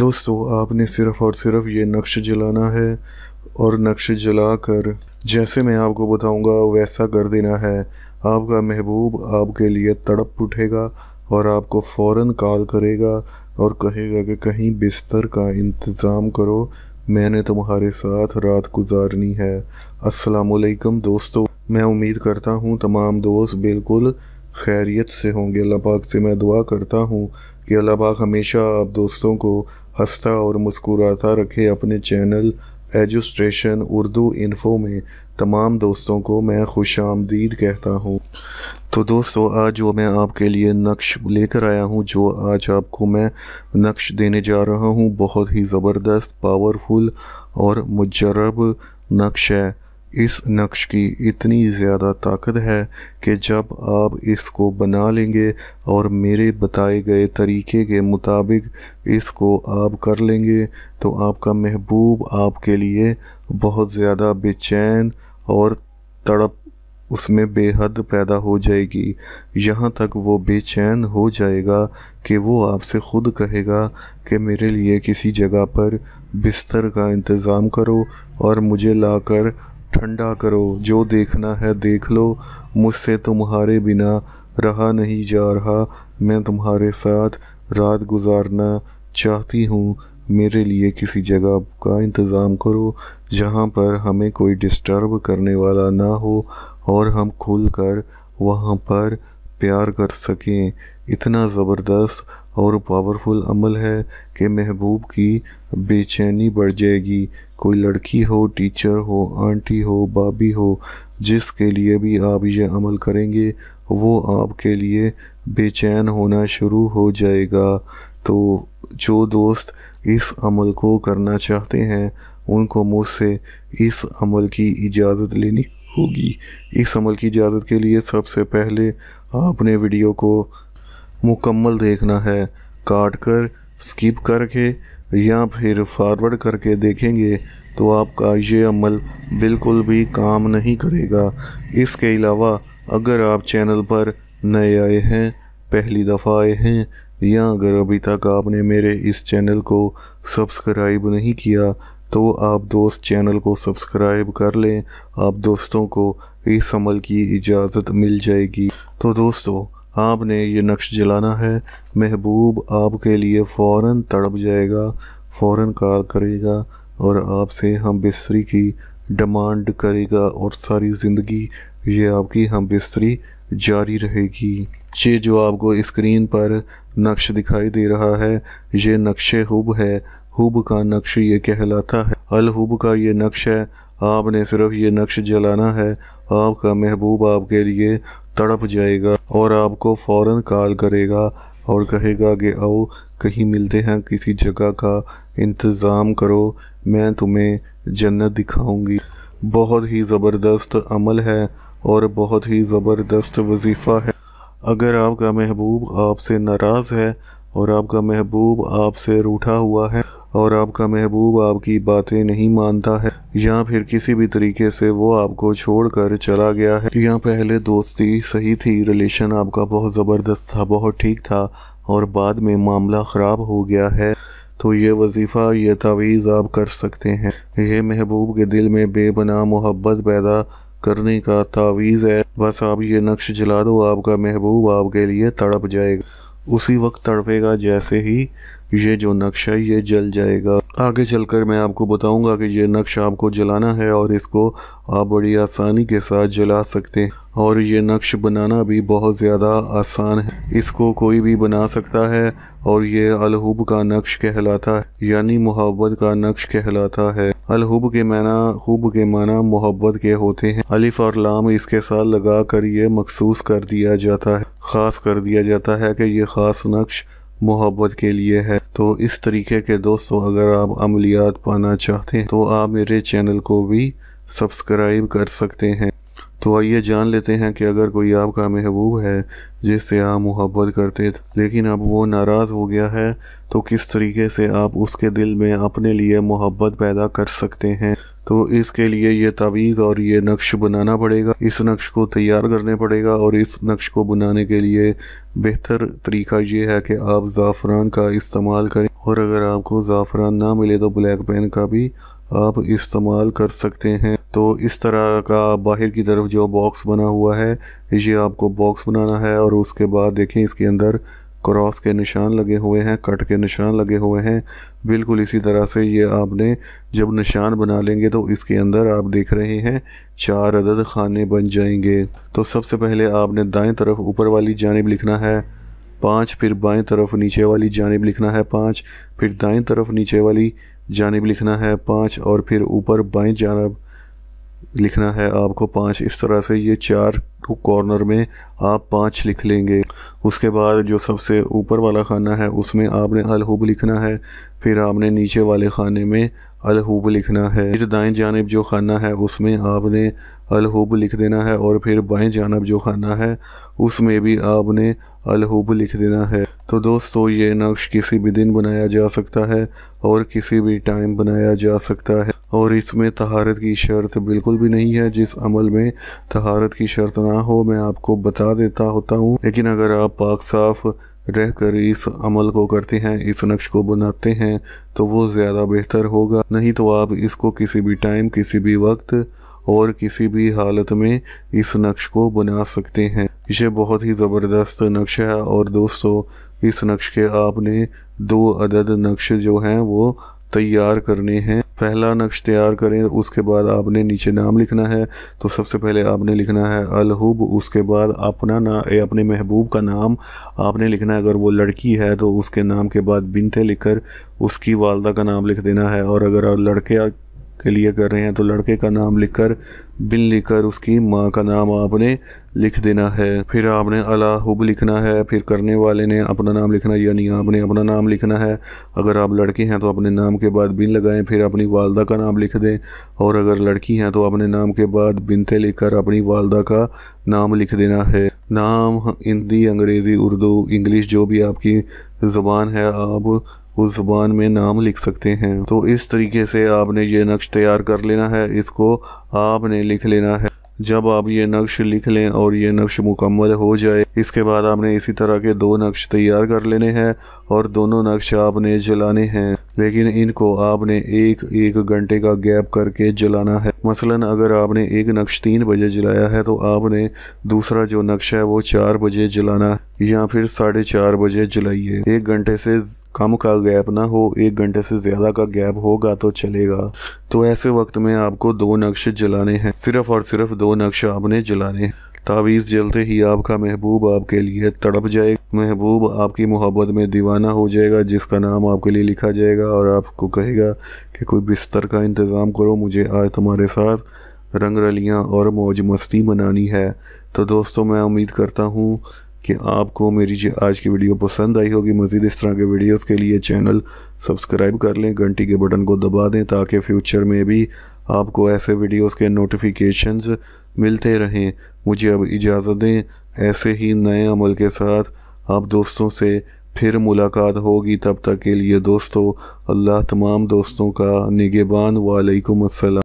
दोस्तों आपने सिर्फ़ और सिर्फ ये नक्श जलाना है और नक्श जला कर जैसे मैं आपको बताऊंगा वैसा कर देना है आपका महबूब आपके लिए तड़प उठेगा और आपको फ़ौर कॉल करेगा और कहेगा कि कहीं बिस्तर का इंतज़ाम करो मैंने तुम्हारे साथ रात गुजारनी है असलकम दोस्तों मैं उम्मीद करता हूँ तमाम दोस्त बिल्कुल खैरियत से होंगे अल्लाह पाक से मैं दुआ करता हूँ कि अल्लाह पाक हमेशा आप दोस्तों को हंसता और मुस्कुराता रखे अपने चैनल एजुस्ट्रेशन उर्दू इन्फो में तमाम दोस्तों को मैं खुश आमदीद कहता हूँ तो दोस्तों आज वो मैं आपके लिए नक्श लेकर आया हूँ जो आज आपको मैं नक्श देने जा रहा हूँ बहुत ही ज़बरदस्त पावरफुल और मुजरब नक्श है इस नक्श की इतनी ज़्यादा ताकत है कि जब आप इसको बना लेंगे और मेरे बताए गए तरीके के मुताबिक इसको आप कर लेंगे तो आपका महबूब आपके लिए बहुत ज़्यादा बेचैन और तड़प उसमें बेहद पैदा हो जाएगी यहाँ तक वो बेचैन हो जाएगा कि वो आपसे ख़ुद कहेगा कि मेरे लिए किसी जगह पर बिस्तर का इंतज़ाम करो और मुझे लाकर ठंडा करो जो देखना है देख लो मुझसे तुम्हारे बिना रहा नहीं जा रहा मैं तुम्हारे साथ रात गुजारना चाहती हूँ मेरे लिए किसी जगह का इंतज़ाम करो जहाँ पर हमें कोई डिस्टर्ब करने वाला ना हो और हम खुल कर वहाँ पर प्यार कर सकें इतना ज़बरदस्त और पावरफुल अमल है कि महबूब की बेचैनी बढ़ जाएगी कोई लड़की हो टीचर हो आंटी हो भाभी हो जिसके लिए भी आप ये अमल करेंगे वो आपके लिए बेचैन होना शुरू हो जाएगा तो जो दोस्त इस अमल को करना चाहते हैं उनको मुझसे इस अमल की इजाज़त लेनी होगी इस अमल की इजाज़त के लिए सबसे पहले आपने वीडियो को मुकम्मल देखना है काट कर स्किप करके या फिर फॉरवर्ड करके देखेंगे तो आपका ये अमल बिल्कुल भी काम नहीं करेगा इसके अलावा अगर आप चैनल पर नए आए हैं पहली दफ़ा आए हैं या अगर अभी तक आपने मेरे इस चैनल को सब्सक्राइब नहीं किया तो आप दोस्त चैनल को सब्सक्राइब कर लें आप दोस्तों को इस अमल की इजाज़त मिल जाएगी तो दोस्तों आपने ये नक्श जलाना है महबूब आपके लिए फ़ौर तड़प जाएगा फ़ौर कार करेगा और आपसे हम बिस्तरी की डिमांड करेगा और सारी ज़िंदगी ये आपकी हम बिस्तरी जारी रहेगी ये जो आपको स्क्रीन पर नक्श दिखाई दे रहा है ये नक्श हुब है हुब का नक्श ये कहलाता है अलहुब का ये नक्श है आपने सिर्फ ये नक्श जलाना है आपका महबूब आपके लिए तड़प जाएगा और आपको फ़ौरन कॉल करेगा और कहेगा कि आओ कहीं मिलते हैं किसी जगह का इंतज़ाम करो मैं तुम्हें जन्नत दिखाऊंगी बहुत ही ज़बरदस्त अमल है और बहुत ही ज़बरदस्त वजीफ़ा है अगर आपका महबूब आपसे नाराज़ है और आपका महबूब आपसे रूठा हुआ है और आपका महबूब आपकी बातें नहीं मानता है या फिर किसी भी तरीके से वो आपको छोड़कर चला गया है या पहले दोस्ती सही थी रिलेशन आपका बहुत ज़बरदस्त था बहुत ठीक था और बाद में मामला ख़राब हो गया है तो ये वजीफ़ा ये तवीज आप कर सकते हैं ये महबूब के दिल में बेबना मोहब्बत पैदा करने का तावीज़ है बस आप ये नक्श जला दो आपका महबूब आपके लिए तड़प जाएगा उसी वक्त तड़पेगा जैसे ही ये जो नक्शा ये जल जाएगा आगे चलकर मैं आपको बताऊंगा कि ये नक्शा आपको जलाना है और इसको आप बड़ी आसानी के साथ जला सकते हैं और ये नक्श बनाना भी बहुत ज़्यादा आसान है इसको कोई भी बना सकता है और ये अलहूब का नक्श कहलाता है यानी मोहब्बत का नक्श कहलाता है अलहुब के माना हूब के माना मोहब्बत के होते हैं अलिफ और लाम इसके साथ लगा कर ये मखसूस कर दिया जाता है ख़ास कर दिया जाता है कि ये ख़ास नक्श मोहब्बत के लिए है तो इस तरीके के दोस्तों अगर आप अमलियात पाना चाहते हैं तो आप मेरे चैनल को भी सब्सक्राइब कर सकते हैं तो आइए जान लेते हैं कि अगर कोई आपका महबूब है जिससे आप मोहब्बत करते थे लेकिन अब वो नाराज़ हो गया है तो किस तरीके से आप उसके दिल में अपने लिए मोहब्बत पैदा कर सकते हैं तो इसके लिए ये तावीज़ और ये नक्श बनाना पड़ेगा इस नक्श को तैयार करने पड़ेगा और इस नक्श को बनाने के लिए बेहतर तरीका ये है कि आप ज़ाफ़रान का इस्तेमाल करें और अगर आपको ज़ाफ़रान ना मिले तो ब्लैक पेन का भी आप इस्तेमाल कर सकते हैं तो इस तरह का बाहर की तरफ जो बॉक्स बना हुआ है ये आपको बॉक्स बनाना है और उसके बाद देखें इसके अंदर क्रॉस के निशान लगे हुए हैं कट के निशान लगे हुए हैं बिल्कुल इसी तरह से ये आपने जब निशान बना लेंगे तो इसके अंदर आप देख रहे हैं चार अदद खाने बन जाएंगे तो सबसे पहले आपने दाएं तरफ ऊपर वाली जानब लिखना है पाँच फिर बाएं तरफ नीचे वाली जानब लिखना है पाँच फिर दाएं तरफ नीचे वाली जानब लिखना है पाँच और फिर ऊपर बाएँ जानब लिखना है आपको पाँच इस तरह से ये चार कॉर्नर में आप पाँच लिख लेंगे उसके बाद जो सबसे ऊपर वाला खाना है उसमें आपने अलहुब लिखना है फिर आपने नीचे वाले खाने में अलहूब लिखना है फिर दाएं जानब जो खाना है उसमें आपने अलहूब लिख देना है और फिर बाएं जानब जो खाना है उसमें भी आपने अलहूब लिख देना है तो दोस्तों ये नक्श किसी भी दिन बनाया जा सकता है और किसी भी टाइम बनाया जा सकता है और इसमें तहारत की शर्त बिल्कुल भी नहीं है जिस अमल में तहारत की शर्त ना हो मैं आपको बता देता होता हूँ लेकिन अगर आप पाक साफ़ रहकर इस अमल को करते हैं इस नक्श को बनाते हैं तो वो ज़्यादा बेहतर होगा नहीं तो आप इसको किसी भी टाइम किसी भी वक्त और किसी भी हालत में इस नक्श को बना सकते हैं ये बहुत ही ज़बरदस्त नक्श है और दोस्तों इस नक्श के आपने दो अदद नक्श जो हैं वो तैयार करने हैं पहला नक्श तैयार करें उसके बाद आपने नीचे नाम लिखना है तो सबसे पहले आपने लिखना है अलहुब उसके बाद अपना ना अपने महबूब का नाम आपने लिखना है अगर वो लड़की है तो उसके नाम के बाद बिनते लिखकर उसकी वालदा का नाम लिख देना है और अगर लड़के के लिए कर रहे हैं तो लड़के का नाम लिखकर बिन लिखकर उसकी माँ का नाम आपने लिख देना है फिर आपने अला हुब लिखना है फिर करने वाले ने अपना नाम लिखना यानी आपने अपना नाम लिखना है अगर आप लड़के हैं तो अपने नाम के बाद बिन लगाएं फिर अपनी वालदा का नाम लिख दें और अगर लड़की हैं तो अपने नाम के बाद बिनते लिखकर अपनी वालदा का नाम लिख देना है नाम हिंदी अंग्रेज़ी उर्दू इंग्लिश जो भी आपकी ज़ुबान है आप उस जुबान में नाम लिख सकते हैं तो इस तरीके से आपने ये नक्श तैयार कर लेना है इसको आपने लिख लेना है जब आप ये नक्श लिख लें और ये नक्श मुकम्मल हो जाए इसके बाद आपने इसी तरह के दो नक्श तैयार कर लेने हैं और दोनों नक्शे आपने जलाने हैं लेकिन इनको आपने एक एक घंटे का गैप करके जलाना है मसलन अगर आपने एक नक्श तीन बजे जलाया है तो आपने दूसरा जो नक्शा है वो चार बजे जलाना या फिर साढ़े चार बजे जलाइए एक घंटे से कम का गैप ना हो एक घंटे से ज़्यादा का गैप होगा तो चलेगा तो ऐसे वक्त में आपको दो नक्श जलाने हैं सिर्फ और सिर्फ दो नक्श आपने जलाने हैं तावीज़ जलते ही आपका महबूब आपके लिए तड़प जाए महबूब आपकी मोहब्बत में दीवाना हो जाएगा जिसका नाम आपके लिए लिखा जाएगा और आपको कहेगा कि कोई बिस्तर का इंतज़ाम करो मुझे आज तुम्हारे साथ रंग रलियाँ और मौज मस्ती मनानी है तो दोस्तों मैं उम्मीद करता हूँ कि आपको मेरी जो आज की वीडियो पसंद आई होगी मज़ीद इस तरह के वीडियोस के लिए चैनल सब्सक्राइब कर लें घंटी के बटन को दबा दें ताकि फ्यूचर में भी आपको ऐसे वीडियोस के नोटिफिकेशंस मिलते रहें मुझे अब इजाज़त दें ऐसे ही नए अमल के साथ आप दोस्तों से फिर मुलाकात होगी तब तक के लिए दोस्तों अल्लाह तमाम दोस्तों का निगेबान वालेकुम असल